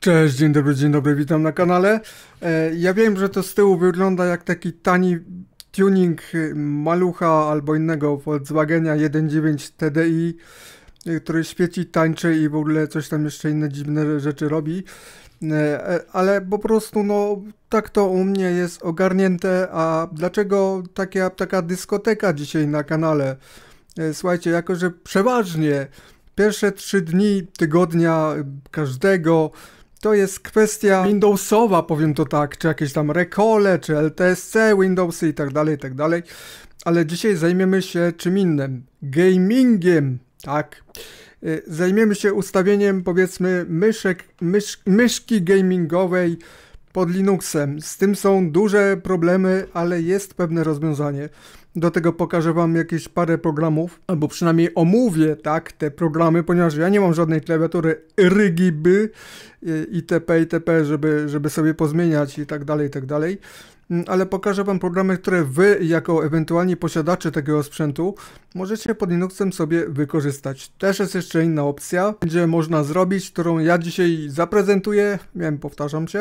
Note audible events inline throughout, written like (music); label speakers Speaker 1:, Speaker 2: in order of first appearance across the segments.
Speaker 1: Cześć, dzień dobry, dzień dobry, witam na kanale. E, ja wiem, że to z tyłu wygląda jak taki tani tuning malucha albo innego Volkswagena 1.9 TDI, e, który świeci, tańczy i w ogóle coś tam jeszcze inne dziwne rzeczy robi. E, ale po prostu, no, tak to u mnie jest ogarnięte. A dlaczego taka, taka dyskoteka dzisiaj na kanale? Słuchajcie, jako że przeważnie pierwsze trzy dni tygodnia każdego to jest kwestia Windowsowa, powiem to tak, czy jakieś tam Recole, czy LTSC, Windowsy i tak dalej, i tak dalej. Ale dzisiaj zajmiemy się czym innym. Gamingiem, tak. Y, zajmiemy się ustawieniem, powiedzmy, myszek, mysz, myszki gamingowej pod Linuxem. Z tym są duże problemy, ale jest pewne rozwiązanie. Do tego pokażę Wam jakieś parę programów, albo przynajmniej omówię, tak, te programy, ponieważ ja nie mam żadnej klawiatury rygiby y, itp., itp., żeby, żeby sobie pozmieniać i tak dalej, i tak dalej. Mm, ale pokażę Wam programy, które Wy, jako ewentualni posiadacze tego sprzętu, możecie pod Linuxem sobie wykorzystać. Też jest jeszcze inna opcja, będzie można zrobić, którą ja dzisiaj zaprezentuję, wiem, powtarzam się.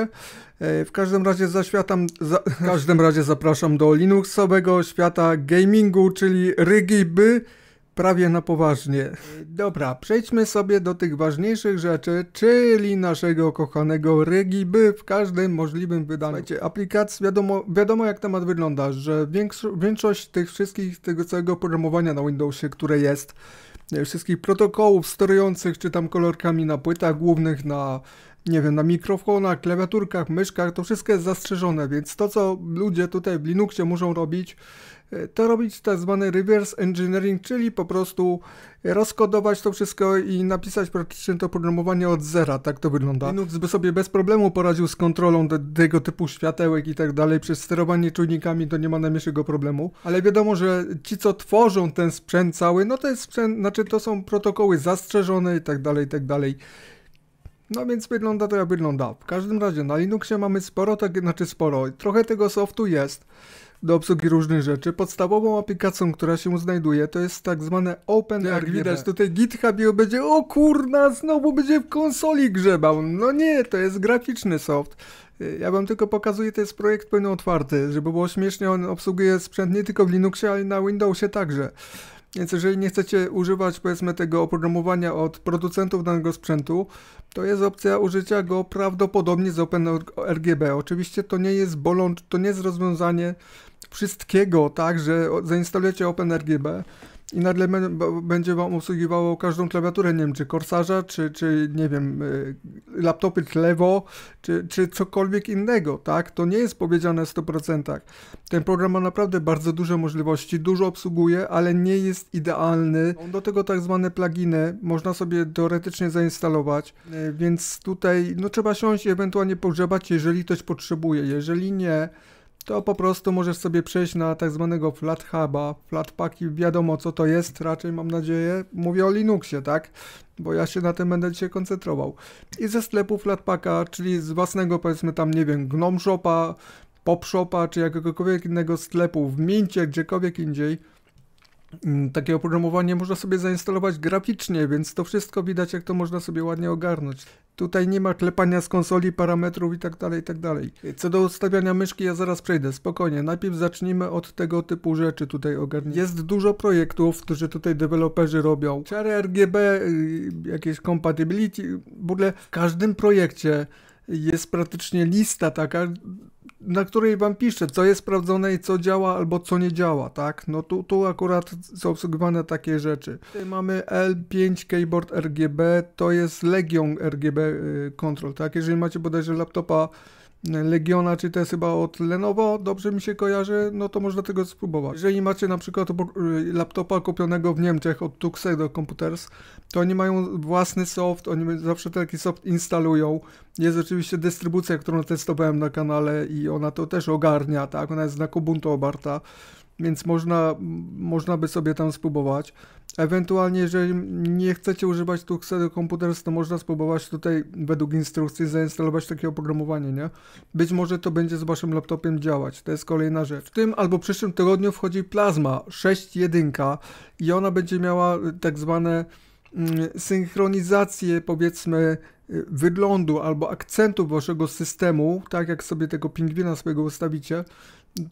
Speaker 1: E, w każdym razie zaświatam, za, w każdym razie zapraszam do Linuxowego świata gamingu, czyli Rygiby prawie na poważnie. Dobra, przejdźmy sobie do tych ważniejszych rzeczy, czyli naszego kochanego By w każdym możliwym wydaniu. Słuchajcie, aplikacja, wiadomo, wiadomo jak temat wygląda, że większość tych wszystkich, tego całego programowania na Windowsie, które jest, e, wszystkich protokołów sterujących czy tam kolorkami na płytach głównych, na nie wiem, na mikrofonach, klawiaturkach, myszkach, to wszystko jest zastrzeżone, więc to, co ludzie tutaj w Linuxie muszą robić, e, to robić tak zwany reverse engineering, czyli po prostu rozkodować to wszystko i napisać praktycznie to programowanie od zera, tak to wygląda. Linux by sobie bez problemu poradził z kontrolą tego typu światełek i tak dalej, przez sterowanie czujnikami to nie ma najmniejszego problemu, ale wiadomo, że ci co tworzą ten sprzęt cały, no to jest sprzęt, znaczy to są protokoły zastrzeżone i tak dalej, i tak dalej. No więc wygląda to jak wygląda. W każdym razie na Linuxie mamy sporo, tak, znaczy sporo, trochę tego softu jest do obsługi różnych rzeczy. Podstawową aplikacją, która się znajduje, to jest tak zwane OpenRGB. Jak RGB. widać tutaj GitHub i będzie, o kurna, znowu będzie w konsoli grzebał. No nie, to jest graficzny soft. Y, ja wam tylko pokazuję, to jest projekt pełno otwarty, żeby było śmiesznie, on obsługuje sprzęt nie tylko w Linuxie, ale na Windowsie także. Więc jeżeli nie chcecie używać powiedzmy tego oprogramowania od producentów danego sprzętu, to jest opcja użycia go prawdopodobnie z OpenRGB. Oczywiście to nie jest bolącz, to nie jest rozwiązanie wszystkiego, tak, że zainstalujecie OpenRGB, i nagle będzie Wam obsługiwało każdą klawiaturę, nie wiem, czy Corsarza, czy, czy nie wiem, y, laptopy Clevo, czy, czy cokolwiek innego, tak? To nie jest powiedziane w 100%. Ten program ma naprawdę bardzo duże możliwości, dużo obsługuje, ale nie jest idealny. Do tego tak zwane pluginy można sobie teoretycznie zainstalować, y, więc tutaj no, trzeba siąść i ewentualnie pogrzebać, jeżeli ktoś potrzebuje. Jeżeli nie, to po prostu możesz sobie przejść na tak zwanego flat huba. Flatpaki wiadomo co to jest, raczej mam nadzieję. Mówię o Linuxie, tak? Bo ja się na tym będę dzisiaj koncentrował. I ze sklepu Flatpaka, czyli z własnego powiedzmy tam, nie wiem, Gnome Shopa, Pop Shopa, czy jakiegokolwiek innego sklepu w Mincie, gdziekolwiek indziej, Mm, takie oprogramowanie można sobie zainstalować graficznie, więc to wszystko widać, jak to można sobie ładnie ogarnąć. Tutaj nie ma klepania z konsoli, parametrów i tak dalej, i tak dalej. Co do ustawiania myszki, ja zaraz przejdę, spokojnie. Najpierw zacznijmy od tego typu rzeczy tutaj ogarnięcia. Jest dużo projektów, które tutaj deweloperzy robią. Czary RGB, y, jakieś compatibility, w ogóle w każdym projekcie jest praktycznie lista taka, na której wam pisze, co jest sprawdzone i co działa albo co nie działa, tak? No tu, tu akurat są obsługiwane takie rzeczy. Tutaj mamy L5 Keyboard RGB, to jest Legion RGB y, Control, tak? Jeżeli macie bodajże laptopa Legiona, czy to jest chyba od Lenovo, dobrze mi się kojarzy, no to można tego spróbować. Jeżeli macie na przykład y, laptopa kupionego w Niemczech od Tuxedo Computers, to oni mają własny soft, oni zawsze taki soft instalują. Jest oczywiście dystrybucja, którą testowałem na kanale i ona to też ogarnia, tak, ona jest na Kubuntu obarta, więc można, można by sobie tam spróbować. Ewentualnie, jeżeli nie chcecie używać tu Xery Computers, to można spróbować tutaj według instrukcji zainstalować takie oprogramowanie, nie? Być może to będzie z waszym laptopem działać, to jest kolejna rzecz. W tym albo przyszłym tygodniu wchodzi Plasma 6.1 i ona będzie miała y, tak zwane mm, synchronizację, powiedzmy, y, wyglądu albo akcentu waszego systemu, tak jak sobie tego pingwina swojego ustawicie,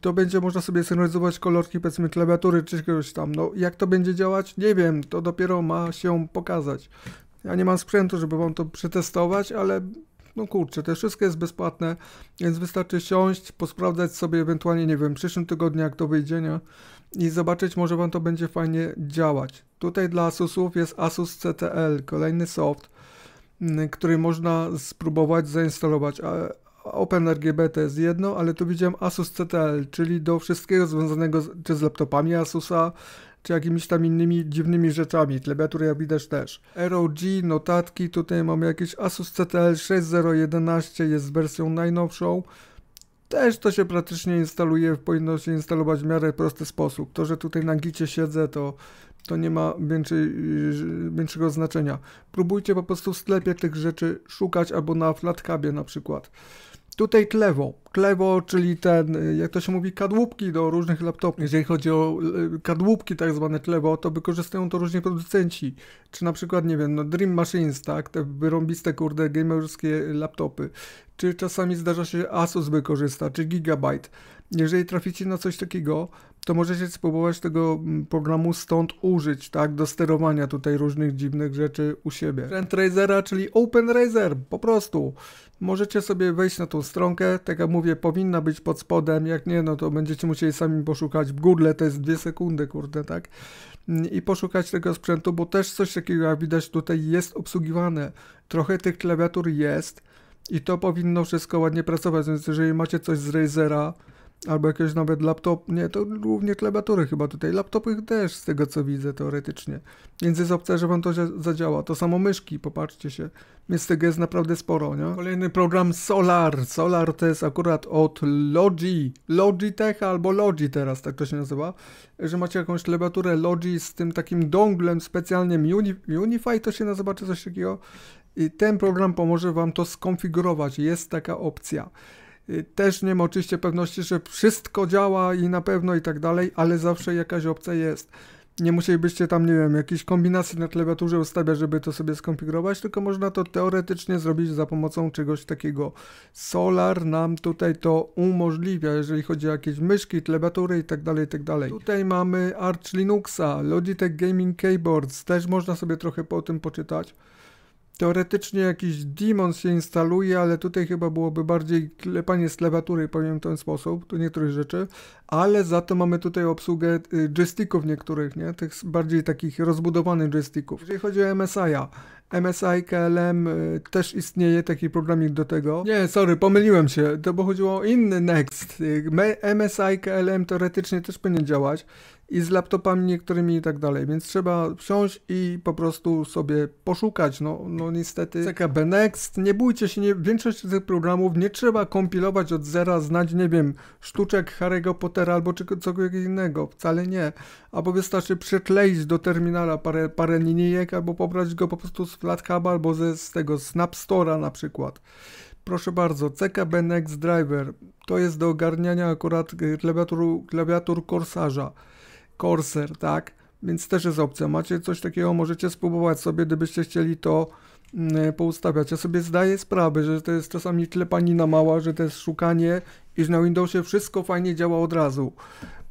Speaker 1: to będzie można sobie synchronizować kolorki powiedzmy klawiatury czy czegoś tam. No jak to będzie działać? Nie wiem, to dopiero ma się pokazać. Ja nie mam sprzętu, żeby wam to przetestować, ale no kurczę, to wszystko jest bezpłatne, więc wystarczy siąść, posprawdzać sobie ewentualnie, nie wiem, w przyszłym tygodniu jak to wyjdzie, nie? I zobaczyć, może wam to będzie fajnie działać. Tutaj dla Asusów jest Asus CTL, kolejny soft, mm, który można spróbować zainstalować. OpenRGB to jest jedno, ale tu widziałem Asus CTL, czyli do wszystkiego związanego z, czy z laptopami Asusa, czy jakimiś tam innymi dziwnymi rzeczami. Klawiatury jak widać też. ROG, notatki, tutaj mamy jakiś Asus CTL 6011, jest wersją najnowszą. Też to się praktycznie instaluje, powinno się instalować w miarę prosty sposób. To, że tutaj na gicie siedzę, to, to nie ma większej, y, większego znaczenia. Próbujcie po prostu w sklepie tych rzeczy szukać albo na flatkabie na przykład. Tutaj klewo. Klewo, czyli ten, y, jak to się mówi, kadłubki do różnych laptopów. Jeżeli chodzi o y, kadłubki, tak zwane klewo, to wykorzystują to różni producenci. Czy na przykład, nie wiem, no Dream Machines, tak? Te wyrąbiste, kurde, gamerskie laptopy. Czy czasami zdarza się Asus wykorzysta, czy Gigabyte. Jeżeli traficie na coś takiego, to możecie spróbować tego mm, programu stąd użyć, tak, do sterowania tutaj różnych dziwnych rzeczy u siebie. Trendrazera, czyli OpenRazer, po prostu. Możecie sobie wejść na tą stronkę, tak jak mówię, powinna być pod spodem, jak nie, no to będziecie musieli sami poszukać w Google, to jest dwie sekundy, kurde, tak, mm, i poszukać tego sprzętu, bo też coś takiego, jak widać tutaj, jest obsługiwane. Trochę tych klawiatur jest i to powinno wszystko ładnie pracować, więc jeżeli macie coś z Razera, Albo jakieś nawet laptop, nie, to głównie klawiatury chyba tutaj, laptopy też z tego co widzę teoretycznie. Więc jest opcja, że wam to zadziała. To samo myszki, popatrzcie się. Więc tego jest naprawdę sporo, nie? Kolejny program Solar. Solar to jest akurat od Logi, Logitech albo Logi teraz, tak to się nazywa. Że macie jakąś klawiaturę Logi z tym takim donglem specjalnym Uni Unify to się nazywa, czy coś takiego. I ten program pomoże wam to skonfigurować. Jest taka opcja. Y, też nie ma oczywiście pewności, że wszystko działa i na pewno i tak dalej, ale zawsze jakaś opcja jest. Nie musielibyście tam, nie wiem, jakiejś kombinacji na klawiaturze ustawiać, żeby to sobie skonfigurować, tylko można to teoretycznie zrobić za pomocą czegoś takiego. Solar nam tutaj to umożliwia, jeżeli chodzi o jakieś myszki, klawiatury itd., tak itd. Tak tutaj mamy Arch Linuxa, Logitech Gaming Keyboards, też można sobie trochę po tym poczytać. Teoretycznie jakiś daemon się instaluje, ale tutaj chyba byłoby bardziej klepanie z klawiatury, powiem w ten sposób, tu niektórych rzeczy, ale za to mamy tutaj obsługę y, joysticków niektórych, nie? Tych bardziej takich rozbudowanych joysticków. Jeżeli chodzi o MSI-a, MSI, KLM y, też istnieje taki programik do tego. Nie, sorry, pomyliłem się, to bo chodziło o inny Next. Y, MSI, KLM teoretycznie też powinien działać i z laptopami niektórymi i tak dalej, więc trzeba wsiąść i po prostu sobie poszukać, no, no niestety. CKB Next, nie bójcie się, nie, większość tych programów nie trzeba kompilować od zera, znać, nie wiem, sztuczek Harry'ego Pottera albo czegoś innego, wcale nie, albo wystarczy przykleić do terminala parę, parę linijek, albo pobrać go po prostu z FlatHub albo ze, z tego Snap Store'a na przykład. Proszę bardzo, CKB Next Driver to jest do ogarniania akurat y, klawiatur, klawiatur Corsarza. Corsair, tak? Więc też jest opcja. Macie coś takiego, możecie spróbować sobie, gdybyście chcieli to mm, poustawiać. Ja sobie zdaję sprawę, że to jest czasami pani na mała, że to jest szukanie i że na Windowsie wszystko fajnie działa od razu.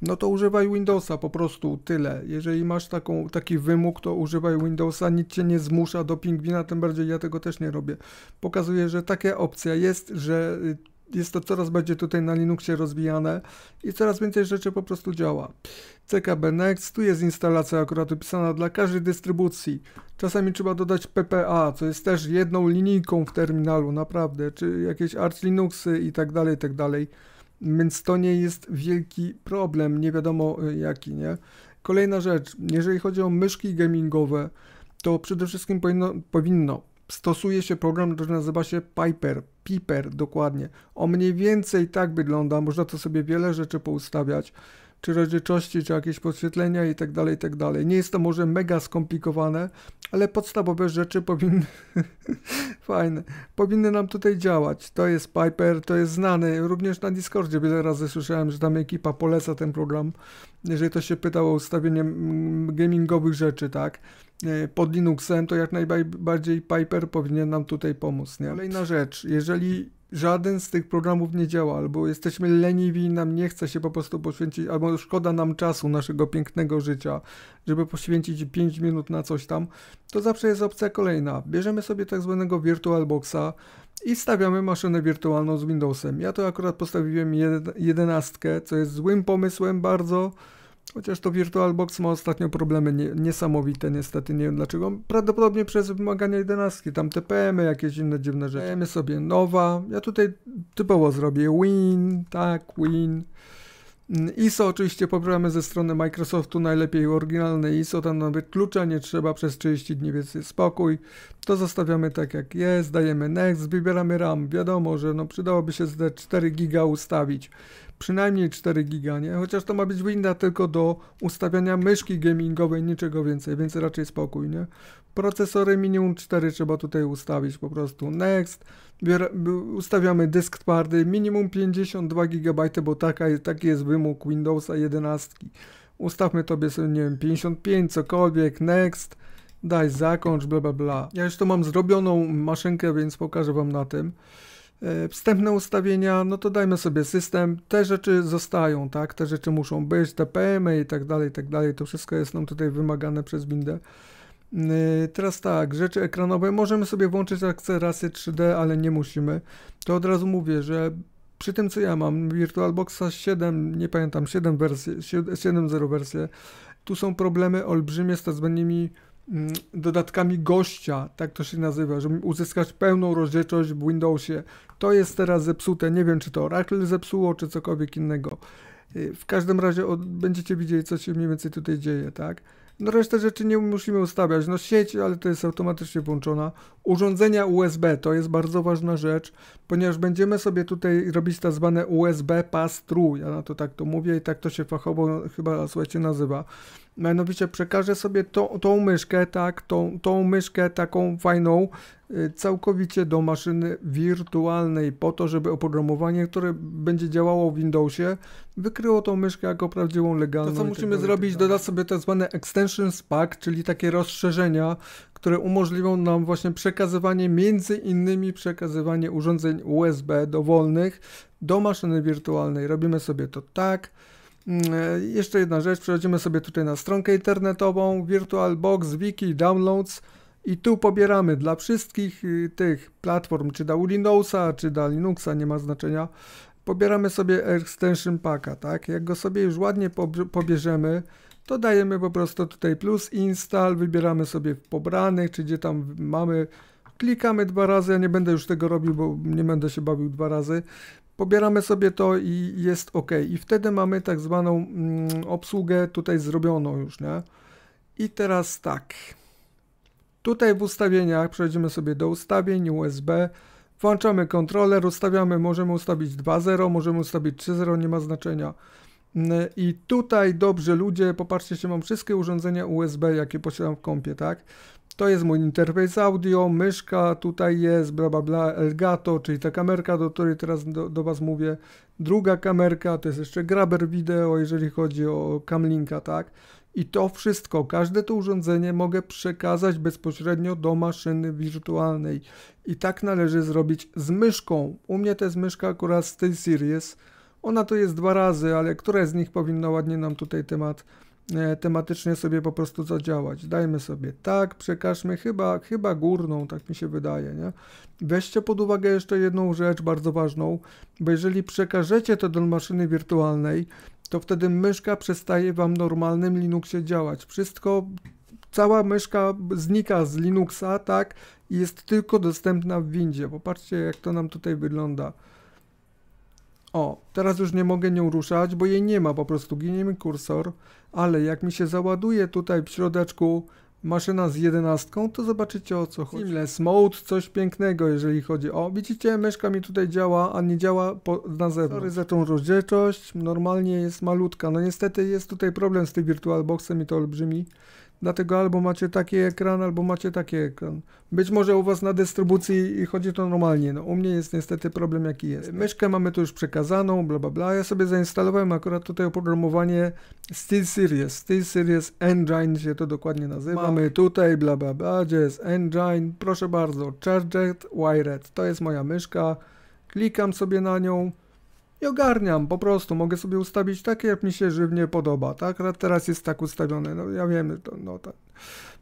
Speaker 1: No to używaj Windowsa po prostu, tyle. Jeżeli masz taką, taki wymóg, to używaj Windowsa, nic cię nie zmusza do pingwina, tym bardziej ja tego też nie robię. Pokazuje, że taka opcja jest, że y, jest to coraz bardziej tutaj na Linuxie rozwijane i coraz więcej rzeczy po prostu działa. CKB Next, tu jest instalacja akurat opisana dla każdej dystrybucji. Czasami trzeba dodać PPA, co jest też jedną linijką w terminalu, naprawdę, czy jakieś Arch Linuxy i tak dalej, i tak dalej. Więc to nie jest wielki problem, nie wiadomo y, jaki, nie? Kolejna rzecz, jeżeli chodzi o myszki gamingowe, to przede wszystkim powinno, powinno stosuje się program, który nazywa się Piper. Piper, dokładnie. O mniej więcej tak wygląda, można to sobie wiele rzeczy poustawiać, czy rozdzielczości, czy jakieś podświetlenia i tak dalej, i tak dalej. Nie jest to może mega skomplikowane, ale podstawowe rzeczy powinny, (laughs) fajne, powinny nam tutaj działać. To jest Piper, to jest znany, również na Discordzie wiele razy słyszałem, że tam ekipa poleca ten program, jeżeli to się pytało o ustawienie gamingowych rzeczy, tak. E, pod Linuxem, to jak najbardziej Piper powinien nam tutaj pomóc. Nie? Kolejna rzecz, jeżeli żaden z tych programów nie działa, albo jesteśmy leniwi i nam nie chce się po prostu poświęcić, albo szkoda nam czasu naszego pięknego życia, żeby poświęcić 5 minut na coś tam, to zawsze jest opcja kolejna. Bierzemy sobie tak zwanego VirtualBoxa i stawiamy maszynę wirtualną z Windowsem. Ja to akurat postawiłem jedenastkę, co jest złym pomysłem bardzo, Chociaż to VirtualBox ma ostatnio problemy nie, niesamowite, niestety nie wiem dlaczego. Prawdopodobnie przez wymagania 11, tam TPM, -y, jakieś inne dziwne rzeczy. Dajemy sobie nowa, ja tutaj typowo zrobię win, tak, win. Mm, ISO oczywiście poprawiamy ze strony Microsoftu, najlepiej oryginalne ISO, tam nawet klucza nie trzeba przez 30 dni, więc jest spokój. To zostawiamy tak jak jest, dajemy next, wybieramy RAM. Wiadomo, że no przydałoby się zde 4 giga ustawić przynajmniej 4 giga, nie? Chociaż to ma być winda tylko do ustawiania myszki gamingowej, niczego więcej, więc raczej spokój, nie? Procesory minimum 4 trzeba tutaj ustawić po prostu. Next, ustawiamy dysk twardy, minimum 52 GB, bo taka, taki jest wymóg Windowsa 11. Ustawmy tobie sobie, nie wiem, 55, cokolwiek, next, daj, zakończ, bla bla bla. Ja już to mam zrobioną maszynkę, więc pokażę wam na tym. E, wstępne ustawienia, no to dajmy sobie system, te rzeczy zostają, tak, te rzeczy muszą być, TPM y i tak dalej, i tak dalej, to wszystko jest nam tutaj wymagane przez Windę e, Teraz tak, rzeczy ekranowe, możemy sobie włączyć akcelerację 3D, ale nie musimy. To od razu mówię, że przy tym co ja mam, VirtualBoxa 7, nie pamiętam, 7 wersję, 7.0 wersję, tu są problemy olbrzymie z tzw. Tak Mm, dodatkami gościa, tak to się nazywa, żeby uzyskać pełną rozdzielczość w Windowsie. To jest teraz zepsute, nie wiem czy to Oracle zepsuło, czy cokolwiek innego. Y, w każdym razie od, będziecie widzieli, co się mniej więcej tutaj dzieje, tak? No resztę rzeczy nie musimy ustawiać. No sieć, ale to jest automatycznie włączona. Urządzenia USB, to jest bardzo ważna rzecz, ponieważ będziemy sobie tutaj robić tak zwane USB pass-through. Ja na to tak to mówię i tak to się fachowo chyba, słuchajcie, nazywa. Mianowicie przekażę sobie to, tą myszkę, tak, tą, tą myszkę taką fajną, Y, całkowicie do maszyny wirtualnej po to, żeby oprogramowanie, które będzie działało w Windowsie, wykryło tą myszkę jako prawdziwą legalną. To co tak musimy tak zrobić, tak dodać sobie tak zwane extensions pack, czyli takie rozszerzenia, które umożliwią nam właśnie przekazywanie, między innymi przekazywanie urządzeń USB dowolnych do maszyny wirtualnej. Robimy sobie to tak. Mm, e, jeszcze jedna rzecz, przechodzimy sobie tutaj na stronkę internetową virtualbox wiki downloads. I tu pobieramy dla wszystkich y, tych platform, czy dla Windowsa, czy dla Linuxa, nie ma znaczenia. Pobieramy sobie extension packa, tak? Jak go sobie już ładnie pobierzemy, to dajemy po prostu tutaj plus install, wybieramy sobie pobranych, czy gdzie tam mamy, klikamy dwa razy, ja nie będę już tego robił, bo nie będę się bawił dwa razy. Pobieramy sobie to i jest ok. I wtedy mamy tak zwaną mm, obsługę tutaj zrobioną już, nie? I teraz tak. Tutaj w ustawieniach przejdziemy sobie do ustawień USB, włączamy kontroler, ustawiamy, możemy ustawić 2.0, możemy ustawić 3.0, nie ma znaczenia. Mm, I tutaj, dobrze, ludzie, popatrzcie się, mam wszystkie urządzenia USB, jakie posiadam w kompie, tak? To jest mój interfejs audio, myszka, tutaj jest bla bla bla, Elgato, czyli ta kamerka, do której teraz do, do Was mówię. Druga kamerka, to jest jeszcze graber wideo, jeżeli chodzi o kamlinka, tak? I to wszystko, każde to urządzenie mogę przekazać bezpośrednio do maszyny wirtualnej. I tak należy zrobić z myszką. U mnie to jest myszka akurat z tej Series. Ona to jest dwa razy, ale które z nich powinno ładnie nam tutaj temat e, tematycznie sobie po prostu zadziałać. Dajmy sobie tak, przekażmy chyba, chyba górną, tak mi się wydaje. Nie? Weźcie pod uwagę jeszcze jedną rzecz bardzo ważną, bo jeżeli przekażecie to do maszyny wirtualnej, to wtedy myszka przestaje Wam w normalnym Linuxie działać. Wszystko, cała myszka znika z Linuxa, tak, i jest tylko dostępna w windzie. Popatrzcie, jak to nam tutaj wygląda. O, teraz już nie mogę nią ruszać, bo jej nie ma, po prostu ginie mi kursor, ale jak mi się załaduje tutaj w środeczku maszyna z jedenastką, to zobaczycie o co chodzi. Seamless Mode, coś pięknego jeżeli chodzi o... Widzicie, myszka mi tutaj działa, a nie działa po, na zewnątrz. Sorry za tą rozdzielczość, normalnie jest malutka. No niestety jest tutaj problem z tym VirtualBoxem i to olbrzymi. Dlatego albo macie taki ekran, albo macie taki ekran. Być może u Was na dystrybucji chodzi to normalnie. No, u mnie jest niestety problem jaki jest. E, Myszkę mamy tu już przekazaną, bla bla bla. Ja sobie zainstalowałem akurat tutaj oprogramowanie SteelSeries. SteelSeries Engine się to dokładnie nazywa. Mamy tutaj bla bla bla, gdzie jest Engine. Proszę bardzo, Charged Wired. To jest moja myszka. Klikam sobie na nią i ogarniam, po prostu mogę sobie ustawić takie, jak mi się żywnie podoba, tak? teraz jest tak ustawione, no ja wiem, to, no tak.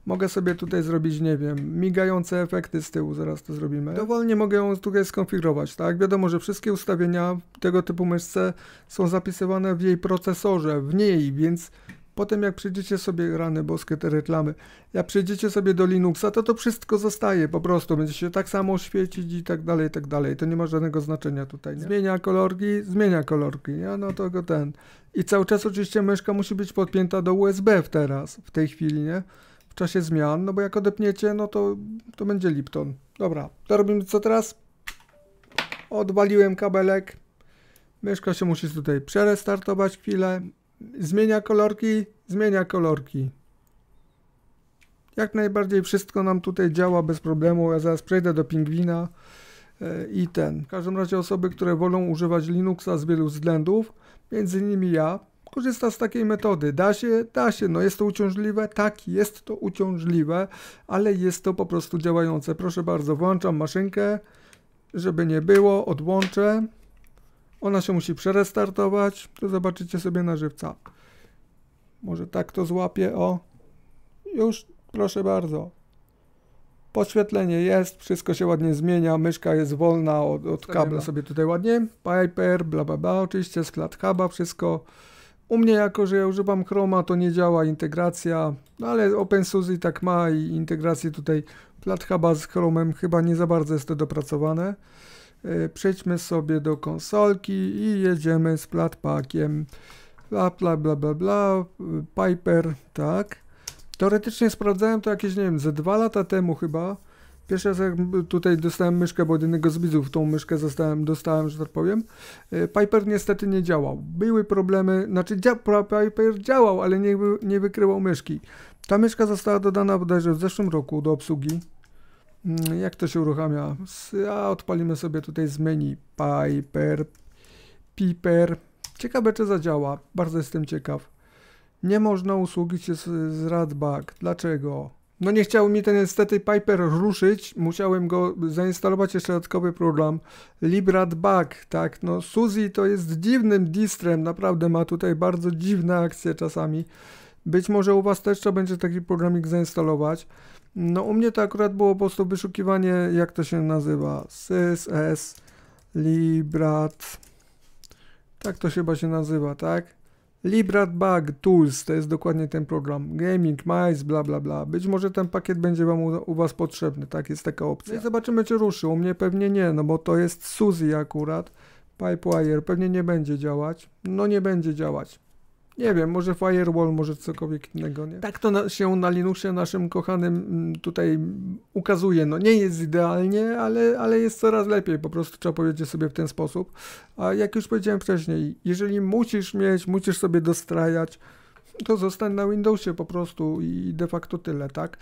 Speaker 1: Mogę sobie tutaj zrobić, nie wiem, migające efekty z tyłu, zaraz to zrobimy. Dowolnie mogę ją tutaj skonfigurować, tak? Wiadomo, że wszystkie ustawienia tego typu myszce są zapisywane w jej procesorze, w niej, więc Potem jak przyjdziecie sobie, rany boskie, te reklamy, jak przyjdziecie sobie do Linuxa, to to wszystko zostaje po prostu. Będzie się tak samo świecić i tak dalej, i tak dalej. To nie ma żadnego znaczenia tutaj. Nie? Zmienia kolorki, zmienia kolorki, nie? no to go ten. I cały czas oczywiście myszka musi być podpięta do USB w teraz, w tej chwili, nie? W czasie zmian, no bo jak odepniecie, no to, to będzie Lipton. Dobra, to robimy co teraz? Odwaliłem kabelek. Myszka się musi tutaj przerestartować chwilę zmienia kolorki, zmienia kolorki. Jak najbardziej wszystko nam tutaj działa bez problemu. Ja zaraz przejdę do pingwina e, i ten. W każdym razie osoby, które wolą używać Linuxa z wielu względów, między innymi ja, korzysta z takiej metody. Da się, da się, no jest to uciążliwe? Tak, jest to uciążliwe, ale jest to po prostu działające. Proszę bardzo, włączam maszynkę, żeby nie było, odłączę. Ona się musi przerestartować, to zobaczycie sobie na żywca. Może tak to złapie, o. Już, proszę bardzo. Podświetlenie jest, wszystko się ładnie zmienia, myszka jest wolna od, od kabla sobie tutaj ładnie. Piper, bla bla bla, oczywiście z haba, wszystko. U mnie jako, że ja używam Chroma, to nie działa integracja, no ale OpenSUSE tak ma i integrację tutaj Flat Huba z Chromem chyba nie za bardzo jest to dopracowane. Y, przejdźmy sobie do konsolki i jedziemy z platpakiem. Bla, bla, bla, bla, bla, Piper, tak. Teoretycznie sprawdzałem to jakieś, nie wiem, ze dwa lata temu chyba. Pierwszy raz jak tutaj dostałem myszkę, bo od jednego z widzów tą myszkę zostałem, dostałem, że tak powiem. Y, Piper niestety nie działał. Były problemy, znaczy dzia Piper działał, ale nie, nie wykrywał myszki. Ta myszka została dodana bodajże w zeszłym roku do obsługi Mm, jak to się uruchamia? A odpalimy sobie tutaj z menu Piper, Piper. Ciekawe czy zadziała, bardzo jestem ciekaw. Nie można usługić się z, z Radback. Dlaczego? No nie chciał mi ten niestety Piper ruszyć, musiałem go zainstalować jeszcze dodatkowy program LibratBack, tak, no Suzy to jest dziwnym distrem, naprawdę ma tutaj bardzo dziwne akcje czasami. Być może u Was też trzeba będzie taki programik zainstalować. No u mnie to akurat było po prostu wyszukiwanie, jak to się nazywa, sys, s, librat, tak to chyba się nazywa, tak? Librat Bug Tools, to jest dokładnie ten program, Gaming, Mice, bla bla bla. Być może ten pakiet będzie Wam u, u Was potrzebny, tak? Jest taka opcja. No i zobaczymy, czy ruszy. U mnie pewnie nie, no bo to jest Suzy akurat. Pipewire pewnie nie będzie działać. No nie będzie działać nie wiem, może firewall, może cokolwiek innego. Nie? Tak to na, się na Linuxie naszym kochanym mm, tutaj ukazuje. No nie jest idealnie, ale, ale jest coraz lepiej, po prostu trzeba powiedzieć sobie w ten sposób. A jak już powiedziałem wcześniej, jeżeli musisz mieć, musisz sobie dostrajać, to zostań na Windowsie po prostu i de facto tyle, tak?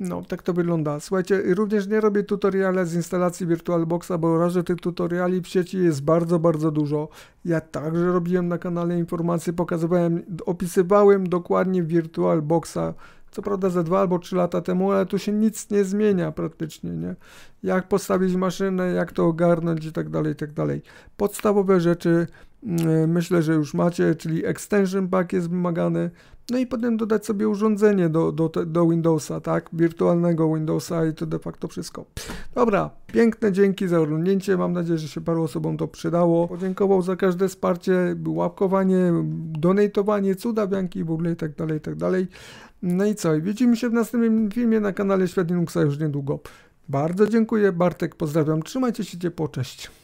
Speaker 1: No, tak to wygląda. Słuchajcie, również nie robię tutoriale z instalacji VirtualBoxa, bo razie tych tutoriali w sieci jest bardzo, bardzo dużo. Ja także robiłem na kanale informacje, pokazywałem, opisywałem dokładnie VirtualBoxa, co prawda ze dwa albo trzy lata temu, ale tu się nic nie zmienia praktycznie, nie? Jak postawić maszynę, jak to ogarnąć i tak dalej, i tak dalej. Podstawowe rzeczy mm, e, myślę, że już macie, czyli extension pack jest wymagany, no i potem dodać sobie urządzenie do, do, do Windowsa, tak? Wirtualnego Windowsa i to de facto wszystko. Dobra, piękne dzięki za oglądnięcie, mam nadzieję, że się paru osobom to przydało. Podziękował za każde wsparcie, łapkowanie, donatowanie, cuda, w ogóle i tak dalej, i tak dalej. No i co? Widzimy się w następnym filmie na kanale Świat Linuxa już niedługo. Bardzo dziękuję, Bartek, pozdrawiam, trzymajcie się ciepło, cześć.